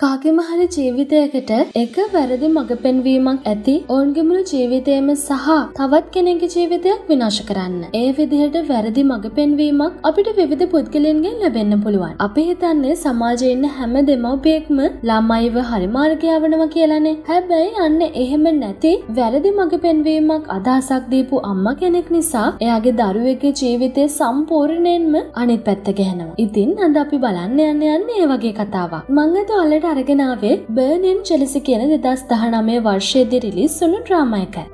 කාගෙම හරි ජීවිතයකට එක වැරදි මඟ පෙන්වීමක් ඇති ඔවුන්ගේ මුළු ජීවිතයම සහ තවත් කෙනෙක්ගේ ජීවිතයක් විනාශ කරන්න. ඒ විදිහට වැරදි මඟ පෙන්වීමක් අපිට විවිධ පුද්ගලයන්ගෙන් ලැබෙන්න පුළුවන්. අපි හිතන්නේ සමාජයේ ඉන්න හැම දෙමව්පියෙක්ම ළමයිව හරි මාර්ගය යවනවා කියලානේ. හැබැයි අන්න එහෙම නැති වැරදි මඟ පෙන්වීමක් අදහසක් දීපු අම්මා කෙනෙක් නිසා එයාගේ දරුවෙක්ගේ ජීවිතය සම්පූර්ණයෙන්ම අනිත් පැත්ත ගහනවා. ඉතින් අද අපි බලන්න යන්න යන්නේ ඒ වගේ කතාවක්. මං අද අරගෙනාවේ බර්නෙන් චෙලිසි කියන දෙදස් දහනමය වර්ෂයේදි රිලිස් සුළු ඩ්‍රාම එක.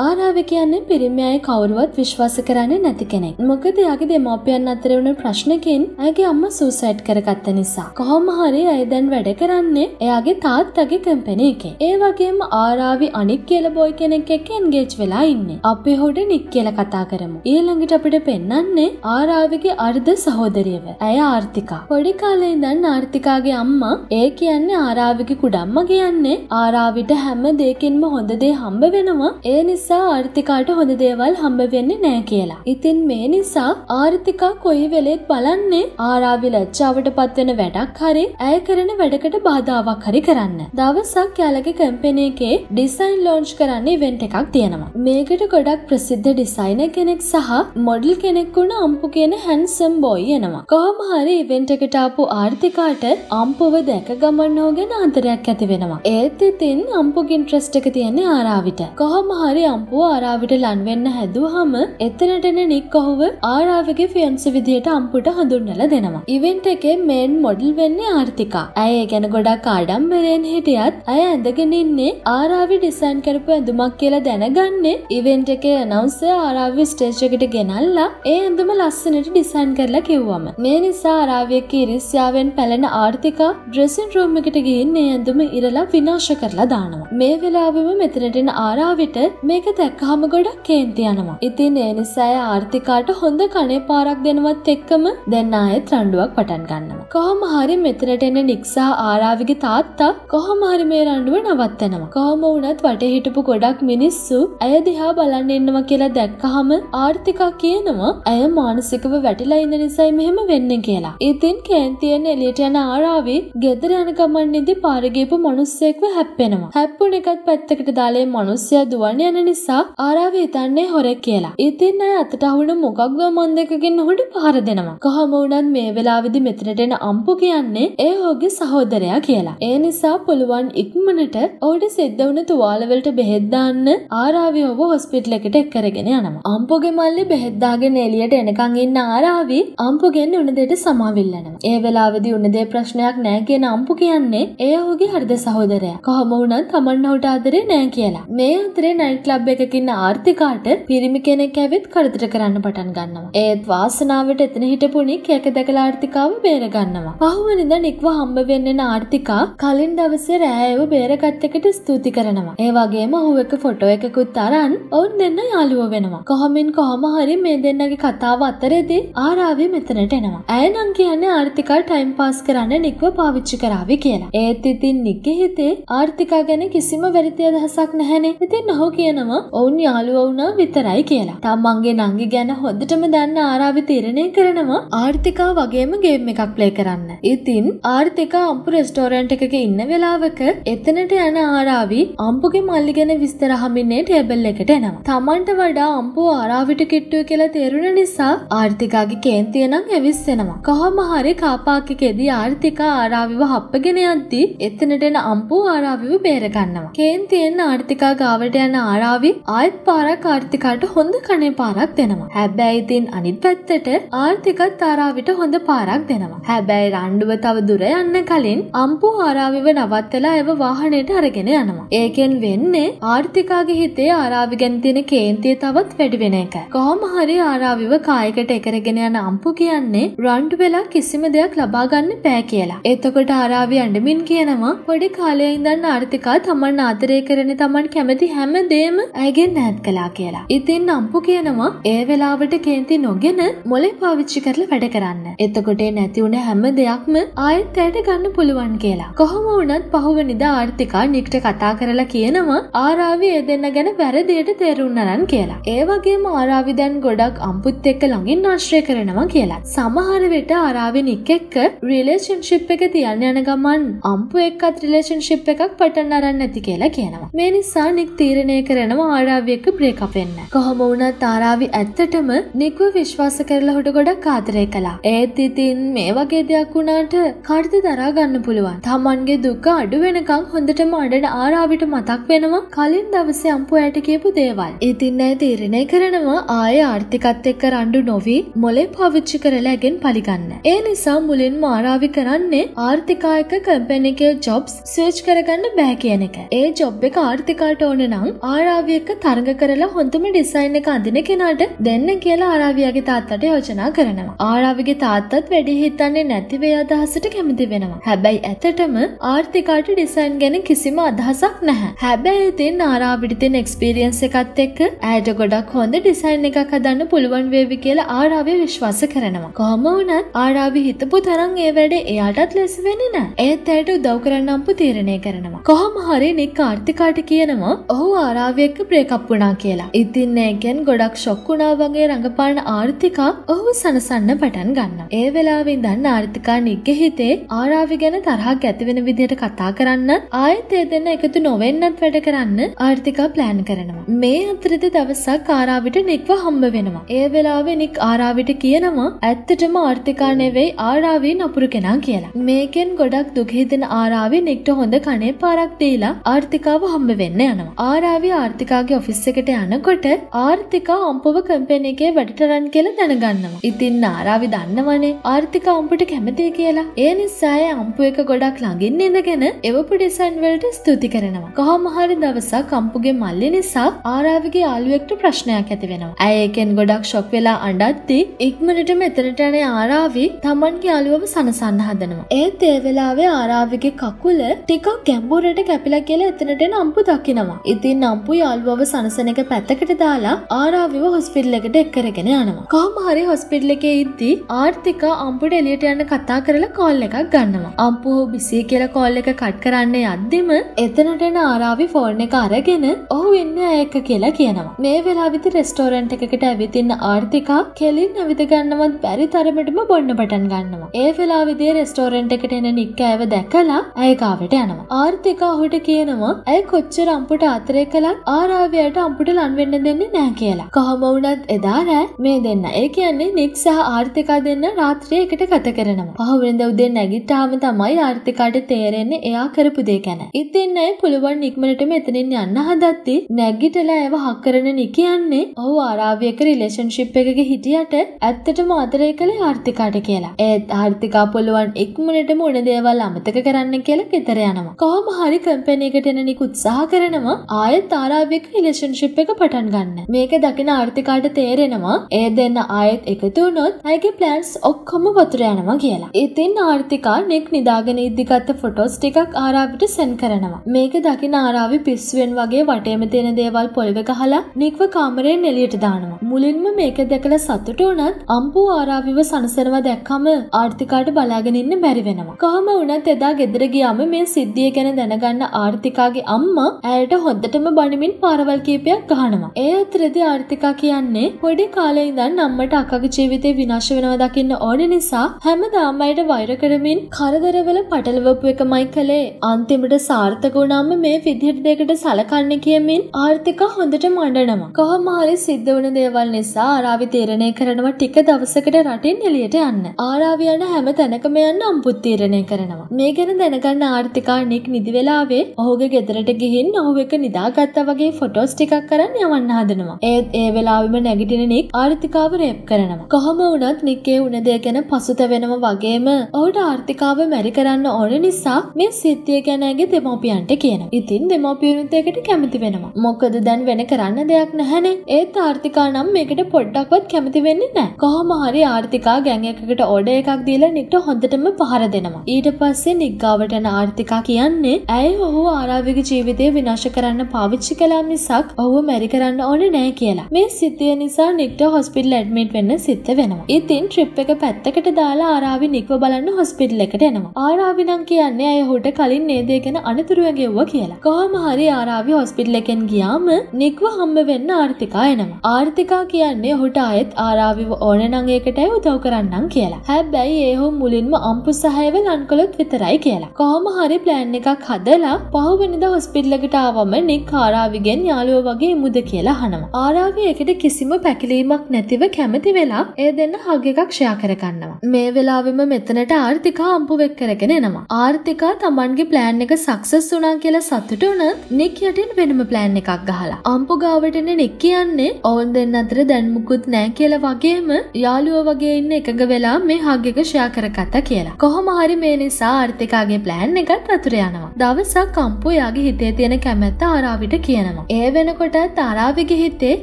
ආරාව කියන්නේ පිරිමි අය කවුරුවත් විශ්වාස කරන්නේ නැති කෙනෙක්. මොකද එයාගේ දෙමාපියන් අතර වුණු ප්‍රශ්නකින් ඇගේ අම්මා සූසයිඩ් කරගත්ත නිසා. කොහොම හරි ඇය දැන් වැඩ කරන්නේ එයාගේ තාත්තගේ කම්පැනි එකේ. ඒ වගේම ආරාවි අනික් කියලා බොයි කෙනෙක් එක්ක එන්ගේජ් වෙලා ඉන්නේ. අපි හොඩ නික් කියලා කතා කරමු. ඊළඟට අපිට පෙන්වන්නේ ආරාවිගේ අර්ධ සහෝදරියව. ඇය ආර්තිකා. පොඩි කාලේ ඉඳන් ආර්තිකාගේ අම්මා ඒ කියන්නේ ආරාවිගේ කුඩම්ම කියන්නේ ආරාවිට හැම දෙයකින්ම හොඳ දේ හම්බ වෙනවා. ඒ නිසා නිසා ආර්ථිකාට හොඳ දේවල් හම්බ වෙන්න නෑ කියලා. ඉතින් මේ නිසා ආර්ථිකා කොයි වෙලෙත් බලන්නේ ආරාවි ලච්චාවට පත්වෙන වැඩක් හරි ඇය කරන වැඩකට බාධාවක් හරි කරන්න. දවසක් යාලගේ කැම්පෙන එකේ ඩිසයින් ලෝන්ච් කරන්න ඉවෙන්ට් එකක් තියෙනවා. මේකට ගොඩක් ප්‍රසිද්ධ ඩිසයින කෙනෙක් සහ මොඩල් කෙනෙක් වුණ අම්පු කියන හැන්සම් බොයි එනවා. කොහොම හරි ඉවෙන්ට් එකට ආපු ආර්ථිකාට අම්පුව දැක ගමන් ඕගෙන අන්තරයක් ඇති වෙනවා. ඒත් ඉතින් අම්පුගින් ට්‍රස්ට් එක තියන්නේ ආරාවිට. කොහොම හරි අම්පුව ආරාවිට ලන්වෙන්න හැදුවහම එතනටන නික් ඔහුව ආරාවගේ ෆියන්ස විදියට අම්පුට හඳුන්නල දෙනවා. ඉවෙන්ට එකේ මේන් මොඩල් වෙන්නේ ආර්ථිකා. ඇය ගැන ගොඩක් ආඩම්බරයෙන් හිටියත් අය ඇඳගෙන ඉන්නේ ආරාවි ඩිසයින් කරපු ඇඳුමක් කියලා දැනගන්නේ ඉවෙන්ට එකේ අනවුස ආරාවි ස්ටේජ්කට ගෙනල්ලා ඒ ඇඳුම ලස්සනට ඩිසයින් කරලා කිව්වම. මේ නිසා ආරාවියක ඉරිස්යාවෙන් පැලෙන ආර්ථිකා ඩ්‍රෙසින් රූම් එකට ගිහින් ඒ ඇඳුම ඉරලා විනාශ කරලා දානවා. මේ වෙලාවෙම මෙතනටන ආරාවිට මේක ඒක දැක්කහම ගොඩක් කේන්ති යනවා. ඉතින් ඒ නිසා ආර්ථිකාට හොඳ කණේ පාරක් දෙනවත් එක්කම දැන් ආයෙත් රණ්ඩුවක් පටන් ගන්නවා. කොහොම හරි මෙතනට එන නික්සා ආරාවිගේ තාත්තා කොහොම හරි මේ රණ්ඩුව නවත්තනවා. කොහොම වුණත් වටේ හිටපු ගොඩක් මිනිස්සු ඇය දිහා බලන්න එන්නවා කියලා දැක්කහම ආර්ථිකා කියනවා ඇය මානසිකව වැටිලා ඉන්න නිසායි මෙහෙම වෙන්නේ කියලා. ඉතින් කේන්තියෙන් එළියට යන ආරාවි ගෙදර යන ගමන්නේදී පාර ගියපු මිනිස්සෙක්ව හැප්පෙනවා. හැප්පුණ එකත් පැත්තකට දාලා මිනිස්සයා දුවන්නේ යන නිසා ආරාව හිතන්නේ හොරෙක් කියලා. ඉතින් අය අතට අහුණු මොකක්ද මන් දෙකකින් ඔහුට පහර දෙනවා. කොහොම වුණත් මේ වෙලාවේදී මෙතනට එන අම්පු කියන්නේ ඒ ඔහුගේ සහෝදරයා කියලා. ඒ නිසා පුළුවන් ඉක්මනට ඔහුට සිද්ධ වුණ තුවාල වලට බෙහෙත් දාන්න ආරාවි ඔහුව හොස්පිටල් එකට එක්කරගෙන යනවා. අම්පුගේ මල්ලි බෙහෙත් දාගෙන එළියට එනකන් ඉන්න ආරාවි අම්පුගෙන් උණදෙට සමාවිල්ලනවා. ඒ වෙලාවේදී උණදේ ප්‍රශ්නයක් නෑ කියන අම්පු කියන්නේ ඒ ඔහුගේ හෘද සහෝදරයා. කොහොම වුණත් තමන් ඔහුට ආදරේ නෑ කියලා. මේ අතරේ නයිට් ක්ලබ් ක්ලබ් එකකින්න ආර්ථිකාට පිරිමි කෙනෙක් ඇවිත් කරදර කරන්න පටන් ගන්නවා. ඒත් වාසනාවට එතන හිටපුනික් එක දැකලා ආර්ථිකාව බේරගන්නවා. පහුවනිද නික්ව හම්බ වෙන්නෙන ආර්ථිකා කලින් දවසේ රෑයව බේරගත්තකට ස්තුති කරනවා. ඒ වගේම ඔහු එක ෆොටෝ එකකුත් අරන් ඔවුන් දෙන්න යාළුවෝ වෙනවා. කොහොමින් කොහොම හරි මේ දෙන්නගේ කතාව අතරේදී ආරාවි මෙතනට එනවා. ඇය නම් කියන්නේ ආර්ථිකා ටයිම් පාස් කරන්න නික්ව පාවිච්චි කරાવી කියලා. ඒත් ඉතින් නික්ගේ හිතේ ආර්ථිකා ගැන කිසිම වැරදි අදහසක් නැහැනේ. ඉතින් ඔහු කියනවා හිතනවා ඔවුන් යාළුව වුණා විතරයි කියලා. තමන්ගේ නංගි ගැන හොඳටම දන්න ආරාවි තීරණය කරනවා ආර්ථිකා වගේම ගේම් එකක් ප්ලේ කරන්න. ඉතින් ආර්ථිකා අම්පු රෙස්ටෝරන්ට් එකක ඉන්න වෙලාවක එතනට යන ආරාවි අම්පුගේ මල්ලි ගැන විස්තර හමින්නේ ටේබල් එකට එනවා. තමන්ට වඩා අම්පු ආරාවිට කිට්ටුව කියලා තේරුණ නිසා ආර්ථිකාගේ කේන්තිය නම් ඇවිස්සෙනවා. කොහොම හරි කාපාක්කෙදී ආර්ථිකා ආරාවිව හප්පගෙන යද්දී එතනට එන අම්පු ආරාවිව බේරගන්නවා. කේන්තියෙන් ආර්ථිකා ගාවට යන ආරාවි ආවි ආයත් පාරක් ආර්ථිකාට හොඳ කනේ පාරක් දෙනවා. හැබැයි ඉතින් අනිත් පැත්තට ආර්ථිකත් තාරාවිට හොඳ පාරක් දෙනවා. හැබැයි රණ්ඩුව තව දුර යන්න කලින් අම්පු ආරාවිව නවත්තලා එව වාහනයට අරගෙන යනවා. ඒකෙන් වෙන්නේ ආර්ථිකාගේ හිතේ ආරාවි ගැන තියෙන කේන්තිය තවත් වැඩි වෙන එක. කොහොම හරි ආරාවිව කායකට එකරගෙන යන අම්පු කියන්නේ රණ්ඩු වෙලා කිසිම දෙයක් ලබා ගන්න බෑ කියලා. එතකොට ආරාවි ඇඬමින් කියනවා පොඩි කාලේ ඉඳන් ආර්ථිකා තමන් ආදරය කරන තමන් කැමති හැම දෙයක්ම ඇගෙන් නැත් කලා කියලා. ඉතින් අම්පු කියනවා ඒ වෙලාවට කේන්ති නොගෙන මොලේ පාවිච්චි කරලා වැඩ කරන්න. එතකොට නැති වුණ හැම දෙයක්ම ආයෙත් ඇයට ගන්න පුළුවන් කියලා. කොහොම වුණත් පහුවනිදා ආර්ථිකා නික්ට කතා කරලා කියනවා ආරාවි ඒ දෙන්න ගැන වැරදියට තේරුන්නරන් කියලා. ඒ වගේම ආරාවි දැන් ගොඩක් අම්පුත් එක්ක ළඟින් ආශ්‍රය කරනවා කියලා. සමහර වෙට ආරාවි නික් එක්ක රිලේෂන්ෂිප් එක තියන්න යන ගමන් අම්පු එක්කත් රිලේෂන්ෂිප් එකක් පටන් අරන් නැති කියලා කියනවා. මේ නිසා නික් තීරණය කරනවා යනවා ආරාවියක බ්‍රේකප් වෙන්න. කොහොම වුණත් ආරාවි ඇත්තටම නික්ව විශ්වාස කරලා හොට ගොඩක් ආදරය කළා. ඒත් ඉතින් මේ වගේ දෙයක් වුණාට කාටද දරා ගන්න පුළුවන්? Tamanගේ දුක අඩු වෙනකන් හොඳටම අඬන ආරාවිට මතක් වෙනවා කලින් දවසේ අම්පු ඇයට කියපු දේවල්. ඉතින් ඇය තීරණය කරනවා ආයේ ආර්ථිකත් එක්ක රණ්ඩු නොවි මොලේ පාවිච්චි කරලා ඇගෙන් පරිගන්න. ඒ නිසා මුලින්ම ආරාවි කරන්නේ ආර්ථිකායක කම්පැනි එකේ ජොබ්ස් ස්විච් කරගන්න බෑ කියන එක. ඒ ජොබ් එක ආර්ථිකාට ඕන නම් ආරාවි අරාවියක තරග කරලා හොඳම ඩිසයින් එක අඳින කෙනාට දෙන්න කියලා ආරාවියගේ තාත්තට යෝජනා කරනවා. ආරාවිගේ තාත්තත් වැඩි හිතන්නේ නැති වේ අදහසට කැමති වෙනවා. හැබැයි ඇත්තටම ආර්ථිකාට ඩිසයින් ගැන කිසිම අදහසක් නැහැ. හැබැයි ඉතින් ආරාවිට තියෙන එක්ස්පීරියන්ස් එකත් එක්ක ඇයට ගොඩක් හොඳ ඩිසයින් එකක් හදන්න පුළුවන් වේවි කියලා ආරාවිය විශ්වාස කරනවා. කොහොම වුණත් ආරාවි හිතපු තරම් ඒ වැඩේ එයාටත් ලෙස වෙන්නේ නැහැ. ඒත් ඇයට උදව් කරන්නම්පු තීරණය කරනවා. කොහොම හරි නික් ආර්ථිකාට කියනවා ඔහු ආරාවයක එක්ක බ්‍රේකප් වුණා කියලා. ඉතින් ඒකෙන් ගොඩක් ෂොක් වුණා වගේ රඟපාන ආර්ථිකා ඔහු සනසන්න පටන් ගන්නවා. ඒ වෙලාවේ ඉඳන් ආර්ථිකා නික්ගේ හිතේ ආරාවි ගැන තරහක් ඇති වෙන විදිහට කතා කරන්න ආයෙත් ඒ දෙන්න එකතු නොවෙන්නත් වැඩ කරන්න ආර්ථිකා ප්ලෑන් කරනවා. මේ අතරද දවසක් ආරාවිට නික්ව හම්බ වෙනවා. ඒ වෙලාවේ නික් ආරාවිට කියනවා ඇත්තටම ආර්ථිකා නෙවෙයි ආරාවී නපුරු කෙනා කියලා. මේකෙන් ගොඩක් දුකහිදෙන ආරාවි නික්ට හොඳ කනේ පාරක් දීලා ආර්ථිකාව හම්බ වෙන්න යනවා. ආරාවි ආර්ථික ආර්ථිකාගේ ඔෆිස් එකට යනකොට ආර්ථිකා අම්පව කම්පැනි එකේ වැඩටරන් කියලා දැනගන්නවා. ඉතින් නාරාවි දන්නවනේ ආර්ථිකා අම්පට කැමතියි කියලා. ඒ නිසාය අම්පු එක ගොඩක් ළඟින් ඉඳගෙන එවපු ඩිසයින් වලට ස්තුති කරනවා. කොහොම හරි දවසක් අම්පුගේ මල්ලි නිසා ආරාවිගේ යාළුවෙක්ට ප්‍රශ්නයක් ඇති වෙනවා. ඇය එකෙන් ගොඩක් ෂොක් වෙලා අඬද්දී ඉක්මනට මෙතනට යන ආරාවි තමන්ගේ යාළුවව සනසන්න හදනවා. ඒත් ඒ වෙලාවේ ආරාවිගේ කකුල ටිකක් ගැඹුරට කැපිලා කියලා එතනට නම්පු දකිනවා. ඉතින් නම්පු යාළුවව සනසනක පැත්තකට දාලා ආරාවිව හොස්පිල්ලකට එක්කරගෙන යනවා. කොහොමහරි හොස්පිටල් එකේ ඉද්දී ආර්ථික අම්පුට එළියට යන්න කතා කරලා කෝල් එකක් ගන්නවා. අම්පු ඔහු බිසී කියලා කෝල් එක කට් කරන්න යද්දිම එතනට එන ආරාවි ෆෝන් එක අරගෙන ඔහු ඉන්නේ ඇය එක්ක කියලා කියනවා. මේ වෙලාවෙදි රෙස්ටෝරන්ට් එකකට ඇවිත් ඉන්න ආර්ථිකා කෙලින් ඇවිද ගන්නවත් බැරි තරමටම බොන්න පටන් ගන්නවා. ඒ වෙලාවෙදී රෙස්ටෝරන්ට් එකට එන නික් ඇයව දැකලා ඇය ගාවට යනවා. ආර්ථිකා ඔහුට කියනවා ඇය කොච්චර අම්පුට ආතරය කළත් ආරාවයට අම්පුට ලන්වෙන්න දෙන්නේ නෑ කියලා. කොහොම වුණත් එදා රෑ මේ දෙන්න. ඒ කියන්නේ නික් සහ ආර්ථිකා දෙන්න රාත්‍රිය එකට ගත කරනවා. පහුවෙනිද උදේ නැගිට්ටාම තමයි ආර්ථිකාට තේරෙන්නේ එයා කරපු දේ ගැන. ඉතින් ඇයි පුළුවන් ඉක්මනටම එතනින් යන්න හදද්දී නැගිටලා ඒව හක් කරන නිකියන්නේ ඔහු ආරාවයක රිලේෂන්ශිප් එකක හිටියට ඇත්තටම අතරය කළ ආර්ථිකාට කියලා. ඒත් ආර්ථිකා පුළුවන් ඉක්මනටම උන දේවල් අමතක කරන්න කියලා කෙතර යනවා. කොහොම හරි කම්පැනි එකට එන නිකුත් උත්සාහ කරනවා ආයෙත් ආරාව ස්වාභාවික රිලේෂන්ශිප් එක පටන් ගන්න. මේක දකින ආර්ථිකාට තේරෙනවා ඒ දෙන්න ආයෙත් එකතු වුණොත් ඇගේ ප්ලෑන්ස් ඔක්කොම වතුර යනවා කියලා. ඉතින් ආර්ථිකා නෙක් නිදාගෙන ඉද්දිගත්ත ෆොටෝස් ටිකක් ආරාවිට සෙන් කරනවා. මේක දකින ආරාවි පිස්සුවෙන් වගේ වටේම තියෙන දේවල් පොළව ගහලා නික්ව කාමරයෙන් එළියට දානවා. මුලින්ම මේක දැකලා සතුට වුණත් අම්පු ආරාවිව සනසනවා දැක්කම ආර්ථිකාට බලාගෙන ඉන්න බැරි වෙනවා. කොහොම වුණත් එදා ගෙදර ගියාම මේ සිද්ධිය ගැන දැනගන්න ආර්ථිකාගේ අම්මා ඇයට හොද්දටම බණමින් පාරවල් කීපයක් ගහනවා. ඒ අතරදී ආර්ථිකා කියන්නේ පොඩි කාලේ ඉඳන් අම්මට අක්කගේ ජීවිතේ විනාශ වෙනවා දකින්න ඕන නිසා හැමදාම අයට වෛර කරමින් කරදරවල පටලවපු එකමයි කළේ. අන්තිමට සාර්ථක වුණාම මේ විදිහට දෙකට සලකන්නේ කියමින් ආර්ථිකා හොඳට මඩනවා. කොහොම හරි සිද්ධ වුණ දේවල් නිසා ආරාවි තීරණය කරනවා ටික දවසකට රටින් එළියට යන්න. ආරාවි යන හැම තැනකම යන්න අම්පුත් තීරණය කරනවා. මේ ගැන දැනගන්න ආර්ථිකා නික් නිදි වෙලාවේ ඔහුගේ ගෙදරට ගිහින් ඔහු එක නිදාගත්තා වගේ මේ ෆොටෝස් ටිකක් කරන්න යවන්න හදනවා. ඒත් ඒ වෙලාවෙම නැගිටින නික් ආර්ථිකාව රේප් කරනවා. කොහොම වුණත් නික්ගේ උන දෙය ගැන පසුත වෙනවා වගේම ඔහුට ආර්ථිකාව මැරි කරන්න ඕන නිසා මේ සිද්ධිය ගැන ඇගේ දෙමෝපියන්ට කියනවා. ඉතින් දෙමෝපියනුත් ඒකට කැමති වෙනවා. මොකද දැන් වෙන කරන්න දෙයක් නැහැනේ. ඒත් ආර්ථිකා නම් මේකට පොඩ්ඩක්වත් කැමති වෙන්නේ නැහැ. කොහොම හරි ආර්ථිකා ගෑන් එකකට ඕඩර් එකක් දීලා නික්ට හොඳටම පහර දෙනවා. ඊට පස්සේ නික් ගාවට යන ආර්ථිකා කියන්නේ ඇයි ඔහු ආරාවික ජීවිතය විනාශ කරන්න පාවිච්චි කළා හිටියා මිසක් ඔහුව මැරි කරන්න ඕනේ නෑ කියලා. මේ සිද්ධිය නිසා නික්ට හොස්පිටල් ඇඩ්මිට් වෙන්න සිද්ධ වෙනවා. ඉතින් ට්‍රිප් එක පැත්තකට දාලා ආරාවි නික්ව බලන්න හොස්පිටල් එකට එනවා. ආරාවි නම් කියන්නේ අය ඔහුට කලින් නේද ගැන අනතුරුව ගෙව්වා කියලා. කොහොම හරි ආරාවි හොස්පිටල් එකෙන් ගියාම නික්ව හම්බ වෙන්න ආර්ථිකා එනවා. ආර්ථිකා කියන්නේ ඔහුට ආයෙත් ආරාවිව ඕන නම් ඒකටයි උදව් කරන්නම් කියලා. හැබැයි ඒ හෝ මුලින්ම අම්පු සහයව ලන් කළොත් විතරයි කියලා. කොහොම හරි ප්ලෑන් එකක් හදලා පහුවෙනිදා හොස්පිටල් එකට ආවම නික් ආරාවිගේ ගෙන් යාළුවෝ වගේ මුද කියලා අහනවා. ආරාවේ එකට කිසිම පැකිලීමක් නැතිව කැමති වෙලා ඒ දෙන්න හග් එකක් ෂෙයා කරගන්නවා. මේ වෙලාවෙම මෙතනට ආර්ථිකා අම්බුවෙක් කරගෙන එනවා. ආර්ථිකා Tamanගේ ප්ලෑන් එක සක්සස් වුණා කියලා සතුටු වුණත් නික් යටින් වෙනම ප්ලෑන් එකක් ගහලා. අම්පු ගාවටනේ නික් කියන්නේ ඔවුන් දෙන්න අතර දැන් මුකුත් නැහැ කියලා වගේම යාළුවෝ වගේ ඉන්න එකඟ වෙලා මේ හග් එක ෂෙයා කරගත්තා කියලා. කොහොම හරි මේ නිසා ආර්ථිකාගේ ප්ලෑන් එකත් අතුර යනවා. දවසක් අම්පු යාගේ හිතේ තියෙන කැමැත්ත ආරාවිට කියනවා. යනවා. ඒ වෙනකොට තාරාවිගේ හිතේ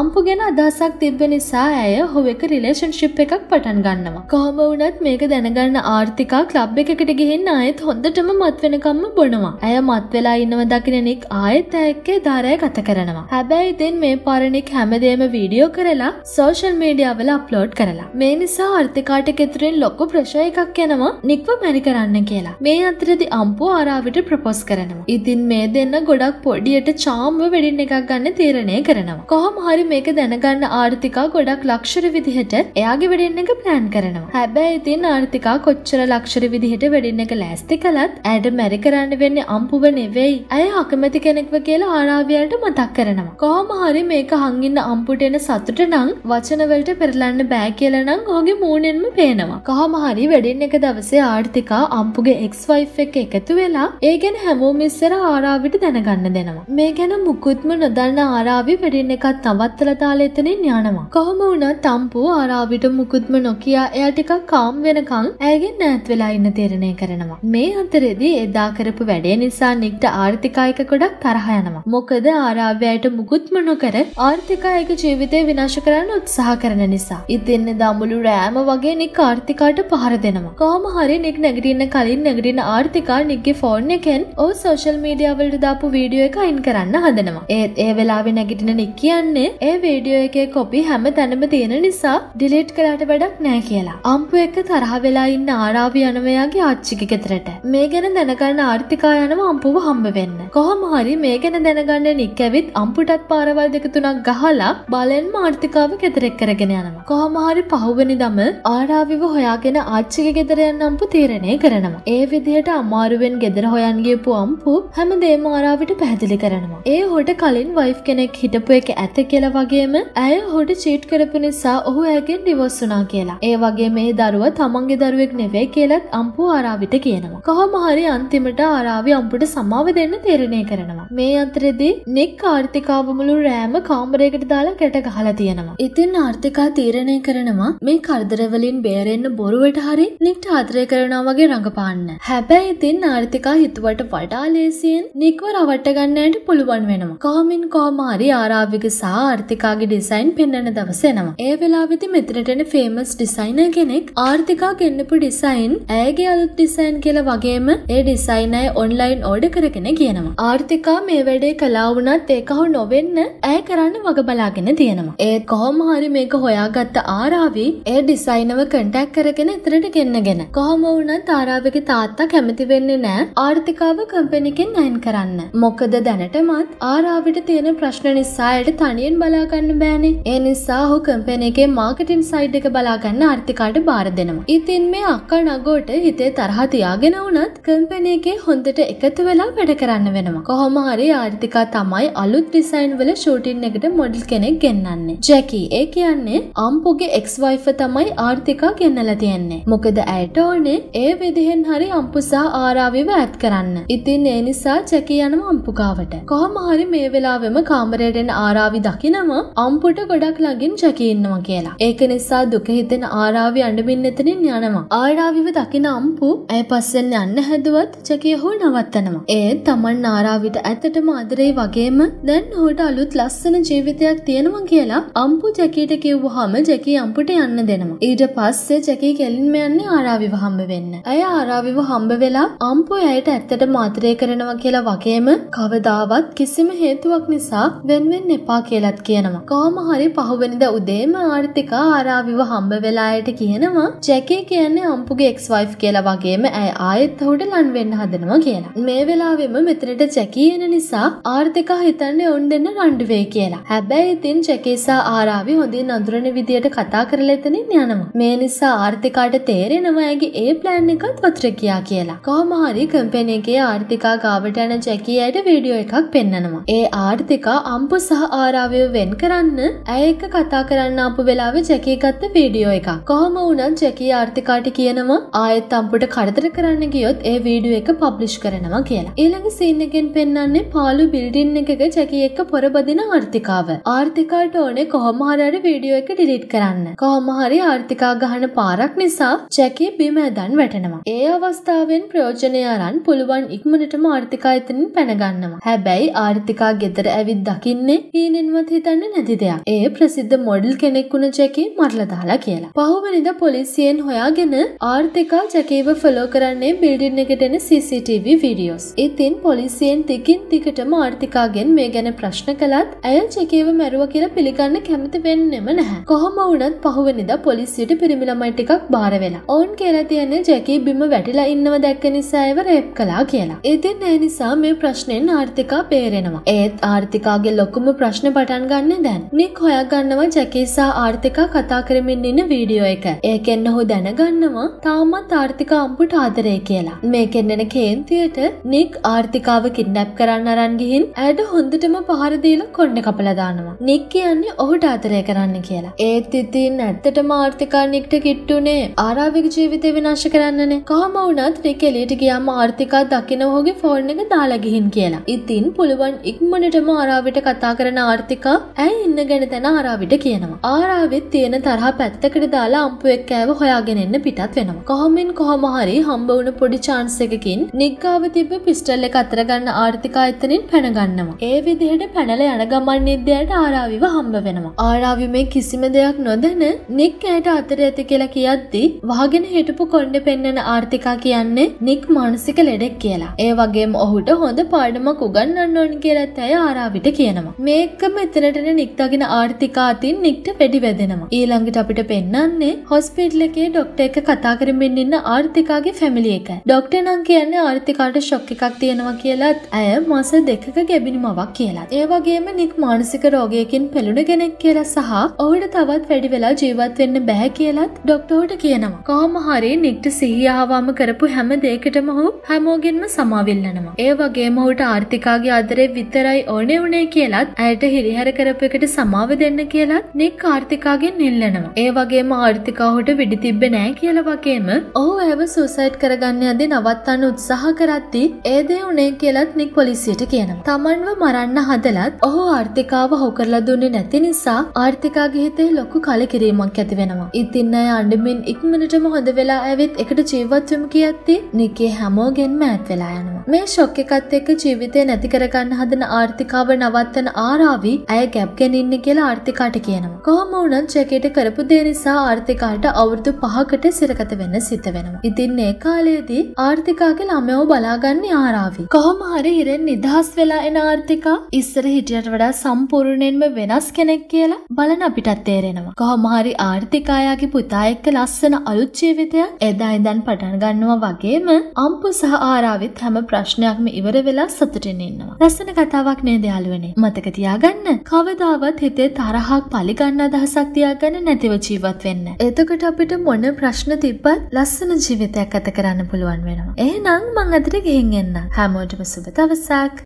අම්පු ගැන අදහසක් තිබ්බ නිසා ඇය හො එක රිලේෂන්ශිප් එකක් පටන් ගන්නවා. කොහොම වුණත් මේක දැනගන්න ආර්ථිකා ක්ලබ් එකකට ගිහින් ආයෙත් හොඳටම මත් වෙනකම්ම බොනවා. ඇය මත් වෙලා ඉන්නව දකින නික් ආයෙත් ඇයක්කේ දාරය ගත කරනවා. හැබැයි ඉතින් මේ පරණික් හැමදේම වීඩියෝ කරලා සෝෂල් මීඩියාවල අප්ලෝඩ් කරලා. මේ නිසා ආර්ථිකාට කෙතුරෙන් ලොකු ප්‍රශය එකක් යනවා නික්ව මැනි කරන්න කියලා. මේ අතරදි අම්පු ආරාවිට ප්‍රපොස් කරනවා. ඉතින් මේ දෙන්න ගොඩක් පොඩියට චාම්ව වෙඩින් එකක් ගන්න තීරණය කරනවා. කොහොම හරි මේක දැනගන්න ආර්ථිකා ගොඩක් ලක්ෂර විදිහට එයාගේ වෙඩින් එක ප්ලෑන් කරනවා. හැබැයි ඉතින් ආර්ථිකා කොච්චර ලක්ෂර විදිහට වෙඩින් එක ලෑස්ති කළත් ඇයට මැරි කරන්න වෙන්නේ අම්පුව නෙවෙයි. ඇය අකමැති කෙනෙක්ව කියලා ආරාවියට මතක් කරනවා. කොහොම හරි මේක හංගින්න අම්පුට එන සතුට නම් වචනවලට පෙරලන්න බෑ කියලා නම් ඔහුගේ මූණෙන්ම පේනවා. කොහොම හරි වෙඩින් එක දවසේ ආර්ථිකා අම්පුගේ එක්ස් වයිෆ් එක එකතු වෙලා ඒ ගැන හැමෝම ඉස්සර ආරාවිට දැනගන්න දෙනවා. මේ ගැන මුකුත් මොකුත්ම නොදන්න ආරාවි වැඩින් එකත් තවත්තල දාලා එතනින් යනවා. කොහොම වුණත් තම්පු ආරාවිට මුකුත්ම නොකියා එයා ටිකක් කාම් වෙනකන් ඇයගෙන් ඈත් වෙලා ඉන්න තීරණය කරනවා. මේ අතරේදී එදා කරපු වැඩේ නිසා නික්ට ආර්ථිකයක ගොඩක් තරහ යනවා. මොකද ආරාව්‍යයට මුකුත්ම නොකර ආර්ථිකයක ජීවිතය විනාශ කරන්න උත්සාහ කරන නිසා. ඉතින් දමුළු රෑම වගේ නික් ආර්ථිකාට පහර දෙනවා. කොහොම හරි නික් නැගිටින්න කලින් නැගිටින ආර්ථිකා නික්ගේ ෆෝන් එකෙන් ඔව් සෝෂල් මීඩියා වලට දාපු වීඩියෝ එක අයින් කරන්න හදනවා. තියෙනවා ඒත් ඒ වෙලාවෙ නැගිටින නික් කියන්නේ ඒ වීඩියෝ එකේ කොපි හැම තැනම තියෙන නිසා ඩිලීට් කළාට වැඩක් නෑ කියලා අම්පු එක තරහ වෙලා ඉන්න ආරාවි යනවයාගේ ආච්චිගේ ගෙදරට මේ ගැන දැනගන්න ආර්ථිකා යනව අම්පුව හම්බ වෙන්න කොහොම හරි මේ ගැන දැනගන්න නික් ඇවිත් අම්පුටත් පාරවල් දෙක තුනක් ගහලා බලෙන්ම ආර්ථිකාව ගෙදරෙක් කරගෙන යනවා කොහොම හරි පහුවෙනිදම ආරාවිව හොයාගෙන ආච්චිගේ ගෙදර යන්න අම්පු තීරණය කරනවා ඒ විදිහට අමාරුවෙන් ගෙදර හොයන් ගියපු අම්පු හැමදේම ආරාවිට පැහැදිලි කරනවා ඒ හොට මීට කලින් වයිෆ් කෙනෙක් හිටපු එක ඇත කියලා වගේම ඇය හොඩ චීට් කරපු නිසා ඔහු ඇගෙන් ඩිවස්සුනා කියලා ඒ වගේ මේ දරුව තමන්ගේ දරුවෙක් නෙවේ කියලත් අම්පු ආරාවිට කියනවා කොහොම හරි අන්තිමට ආරාවි අම්පුට සමාව දෙන්න තේරණය කරනවා මේ අතරෙදි නික් ආර්ථිකාවමුළු රෑම කාම්බරයකට දාලා ගැට ගහලා තියෙනවා ඉතින් ආර්ථිකා තීරණය කරනවා මේ කරදරවලින් බේරෙන්න බොරුවට හරි නික්ට ආදරය කරනවා වගේ රඟපාන්න හැබැයි ඉතින් ආර්ථිකා හිතුවට වඩා ලේසියෙන් නික්ව රවට්ට ගන්නට පුළුවන් වෙනවා කාමින් කෝමාරි ආරාවික සහ ආර්ථිකාගේ ඩිසයින් පෙන්න්නන දවසෙනවා. ඒ වෙලාවිති මෙතනටන ෆේමස් ඩිසයින කෙනෙක් ආර්ථිකා ගෙන්න්නපු ඩිසයින් ඇගේ අලුත් ඩිසයින් කියලා වගේම ඒ ඩිසයිනය ඔන්ලයින් ඕඩ කරගෙන කියනවා. ආර්ථිකා මේ වැඩේ කලාවුනත් ඒකහු නොවෙන්න ඇය කරන්න වග බලාගෙන තියෙනවා. ඒත් කොහොමහරි මේක හොයාගත්ත ආරාවි ඒ ඩිසයිනව කටැක් කරගෙන එතරට ගෙන්න්න ගෙන. කොහොම වුනත් ආරාවක තාත්තා කැමති වෙන්නේ නෑ ආර්ථිකාව කම්පෙනිකෙන් අයින් කරන්න. මොකද දැනටමත් ආරා කැමරාවිට තියෙන ප්‍රශ්න නිසායට තනියෙන් බලාගන්න බෑනේ ඒ නිසා හු කම්පැනගේ මාකටින් සයිඩ් එක බලාගන්න ආර්ථිකාට බාර දෙනවා. ඉතින් මේ අක්කා නගෝට හිතේ තරහා තියාගෙන වුණත් කම්පැනගේ හොඳට එකතු වෙලා වැඩ කරන්න වෙනවා. කොහොම හරි ආර්ථිකා තමයි අලුත් ඩිසයින් වල ෂූටින් එකට මොඩල් කෙනෙක් ගෙන්න්නන්නේ. ජැකී ඒ කියන්නේ අම්පුගේ එක්ස්වයිෆ තමයි ආර්ථිකා ගෙන්නලා තියෙන්නේ. මොකද ඇයට ඕනේ ඒ විදිහෙන් හරි අම්පුසා ආරාවිව ඇත් කරන්න. ඉතින් ඒ නිසා ජැකී යනවා අම්පුකාවට. කොහොම හරි මේ ඒ වෙලාවෙම කාමරයටෙන් ආරාවි දකිනම අම්පුට ගොඩක් ළඟින් ජැකඉන්නවා කියලා. ඒක නිසා දුකහිතෙන ආරාවි අඩමින් එතනින් යනවා. ආරාවිව දකින අම්පු ඇය පස්සෙන් යන්න හැදුවත් ජැකය හෝ නවත්තනවා. ඒ තමන් ආරාවිට ඇතටම අදරේ වගේම දැන් හෝට අලුත් ලස්සන ජීවිතයක් තියෙනවා කියලා අම්පු ජැකීට කිව්වහම ජැකී අම්පුට යන්න දෙනවා. ඊට පස්සේ ජැකී කෙලින්ම යන්නේ ආරාවිව හම්බ වෙන්න. ඇය ආරාවිව හම්බ වෙලා අම්පු ඇයට ඇත්තට මාතරය කරනවා කියලා වගේම කවදාවත් කිසිම හේ හේතුවක් නිසා වෙන්වෙන් එපා කියලත් කියනවා. කොහොම හරි පහුවෙනිදා උදේම ආර්ථිකා ආරාවිව හම්බ වෙලායට කියනවා ජැකේ කියන්නේ අම්පුගේ එක්ස් වයිෆ් කියලා වගේම ඇය ආයෙත් ඔහුට ලන් වෙන්න හදනවා කියලා. මේ වෙලාවෙම මෙතනට ජැකී එන නිසා ආර්ථිකා හිතන්නේ ඔවුන් දෙන්න රණ්ඩු වෙයි කියලා. හැබැයි ඉතින් ජැකේ සහ ආරාවි හොඳින් අඳුරන විදියට කතා කරලා එතනින් යනවා. මේ නිසා ආර්ථිකාට තේරෙනවා ඇගේ ඒ ප්ලෑන් එකත් වතුර ගියා කියලා. කොහොම හරි කම්පැනි එකේ ආර්ථිකා ගාවට යන ජැකී ඇයට වීඩියෝ එකක් පෙන්නනවා. ඒ ආර්ථිකා අම්පු සහ ආරාවය වෙන් කරන්න ඇය එක්ක කතා කරන්න අපපු වෙලාව ජැකී ගත්ත වීඩියෝ එක කොහොම වුණත් ජැකී ආර්ථිකාට කියනවා ආයත් අම්පුට කරදර කරන්න ගියොත් ඒ වීඩියෝ එක පබ්ලිෂ් කරනවා කියලා ඊළඟ සීනගෙන් පෙන්න්නන්නේ පාලු බිල්ඩින් එකක ජැකී එක්ක පොරබදින ආර්ථිකාව ආර්ථිකාට ඕනේ කොහොමහරයට වීඩියෝ එක ඩිලිට් කරන්න කොහොමහරි ආර්ථිකා ගහන පාරක් නිසා ජැකී බිම ඇදන් වැටෙනවා ඒ අවස්ථාවෙන් ප්‍රයෝජනය අරන් පුළුවන් ඉක්මනටම ආර්ථිකා එතනින් පැනගන්නවා හැබැයි ආර්ථික ජෙසිකා ගෙදර ඇවිත් දකින්නේ හීනෙන්වත් හිතන්න නැති දෙයක්. ඒ ප්‍රසිද්ධ මොඩල් කෙනෙක් වුණ ජැකේ මරලා දාලා කියලා. පහුවෙනිදා පොලිසියෙන් හොයාගෙන ආර්ථිකා ජැකේව ෆලෝ කරන්නේ බිල්ඩින් එකට එන CCTV වීඩියෝස්. ඉතින් පොලිසියෙන් තිකින් තිකටම ආර්ථිකාගෙන් මේ ගැන ප්‍රශ්න කළත් ඇය ජැකේව මැරුවා කියලා පිළිගන්න කැමති වෙන්නෙම නැහැ. කොහොම වුණත් පහුවෙනිදා පොලිසියට පිරිමි ළමයි ටිකක් බාර වෙලා. ඔවුන් කියලා තියන්නේ ජැකී බිම වැටිලා ඉන්නව දැක්ක නිසා ඒව රේප් කළා කියලා. ඉතින් ඒ නිසා මේ ප්‍රශ්නෙන් ආර්ථිකා බේරෙනවා. ඒත් ආර්ථිකාගේ ලොකුම ප්‍රශ්න පටන් ගන්න දැන්. නික් හොයාගන්නවා ජැකීසා ආර්ථිකා කතා කරමින් ඉන්න වීඩියෝ එක. ඒකෙන් ඔහු දැනගන්නවා තාමත් ආර්ථික අම්පුට ආදරේ කියලා. මේකෙන් එන කේන්තියට නික් ආර්ථිකාව කිඩ්නැප් කරන්න අරන් ගිහින් ඇයට හොඳටම පහර දීලා කොණ්ඩ කපලා දානවා. නික් කියන්නේ ඔහුට ආදරය කරන්න කියලා. ඒත් ඉතින් ඇත්තටම ආර්ථිකා නික්ට කිට්ටුනේ ආරාවික ජීවිතේ විනාශ කරන්නනේ. කොහම වුණත් නික් එළියට ගියාම ආර්ථිකා දකින්න ඔහුගේ ෆෝන් එක දාලා ගිහින් කියලා. ඉතින් පුළුවන් ඉක්මනටම ආරාවිට කතා කරන ආර්ථිකා ඇයි ඉන්න ගැන තැන ආරාවිට කියනවා. ආරාවිත් තියෙන තරහ පැත්තකට දාලා අම්පුවෙක් ඇව හොයාගෙන එන්න පිටත් වෙනවා. කොහොමින් කොහොම හරි හම්බ වුණ පොඩි chance එකකින් නිග්ගාව තිබ්බ පිස්ටල් එක අතර ගන්න ආර්ථිකා එතනින් පැන ගන්නවා. ඒ විදිහට පැනලා යන ගමන් නිද්දයට ආරාවිව හම්බ වෙනවා. ආරාවි මේ කිසිම දෙයක් නොදැන නික් ඇයට අතර ඇති කියලා කියද්දි වහගෙන හිටපු කොණ්ඩ පෙන්නන ආර්ථිකා කියන්නේ නික් මානසික ලෙඩෙක් කියලා. ඒ වගේම ඔහුට හොඳ පාඩමක් උගන්වන්න ඕන කියලා නැත් ඇය ආරාවිට කියනවා. මේකම එතනටන නික්තගෙන ආර්ථිකාතින් නික්ට වැඩි වැදෙනවා. ඊළඟට අපිට පෙන්න්නන්නේ හොස්පිටල් එකේ ඩොක්ට එක කතා කරමින් ඉන්න ආර්ථිකාගේ ෆැමිලි එක. ඩොක්ට නම් කියන්නේ ආර්ථිකාට ශොක් එකක් තියෙනවා කියලත් ඇය මස දෙකක ගැබිනි මවක් කියලා. ඒ වගේම නික් මානසික රෝගයකින් පෙළුණ කෙනෙක් කියලා සහ ඔහුට තවත් වැඩි වෙලා ජීවත් වෙන්න බැහැ කියලත් ඩොක්ටෝට කියනවා. කොහොම හරි නික්ට සිහියාවම කරපු හැම දෙයකටම ඔහු හැමෝගෙන්ම සමාවිල්ලනවා. ඒ වගේම ඔහුට ආර්ථිකාගේ ආදරේ විතර විතරයි ඕනේ වුණේ කියලත් ඇයට හිරිහැර කරපු එකට සමාව දෙන්න කියලත් නික් ආර්ථිකාගෙන් ඉල්ලනවා. ඒ වගේම ආර්ථිකාහුට විඩි තිබ්බ නෑ කියලා වගේම ඔහු ඇව සූසයිට් කරගන්න යදි නවත්තන්න උත්සාහ කරද්දි ඒ දේ උනේ කියලත් නික් පොලිසියට කියනවා. Tamanව මරන්න හදලත් ඔහු ආර්ථිකාව හො කරලා දුන්නේ නැති නිසා ආර්ථිකාගේ හිතේ ලොකු කලකිරීමක් ඇති වෙනවා. ඉතින් අය අඬමින් ඉක්මනටම හොඳ වෙලා ඇවිත් එකට ජීවත් වෙමු කියද්දි නිකේ හැමෝගෙන්ම ඈත් වෙලා යනවා. මේ ෂොක් එකත් එක්ක ජීවිතේ නැති කරගන්න හදන ආර්ථිකාව නවත්තන ආරාවි ඇය ගැප් ගෙනන්න කියලා ආර්ථිකාට කියනවා. කොහොමවුනන් ජැකෙට කරපු දේ නිසා ආර්ථිකාට අවුරුදු පහකට සිරකත වෙන්න සිත වෙනවා. ඉතින් ඒ කාලයේදී ආර්ථිකාගේ ළමයෝ බලාගන්න ආරාවි. කොහොම හරි හිරෙන් නිදහස් වෙලා එන ආර්ථිකා ඉස්සර හිටියට වඩා සම්පූර්ණයෙන්ම වෙනස් කෙනෙක් කියලා බලන අපිටත් තේරෙනවා. කොහොම හරි ආර්ථිකායාගේ පුතා එක්ක ලස්සන අලුත් ජීවිතයක් එදා ඉඳන් පටන් ගන්නවා වගේම අම්පු සහ ආරාවිත් හැම ප්‍රශ්නයක්ම ඉවර වෙලා සතුටින් ඉන්නවා. ලස්සන කතා කතාවක් නේද යාළුවනේ. මතක තියාගන්න. කවදාවත් හිතේ තරහක් පලිගන්න අදහසක් තියාගන්න නැතිව ජීවත් වෙන්න. එතකොට අපිට මොන ප්‍රශ්න තිබ්බත් ලස්සන ජීවිතයක් ගත කරන්න පුළුවන් වෙනවා. එහෙනම් මං අදට ගෙහින් එන්න. හැමෝටම සුබ දවසක්.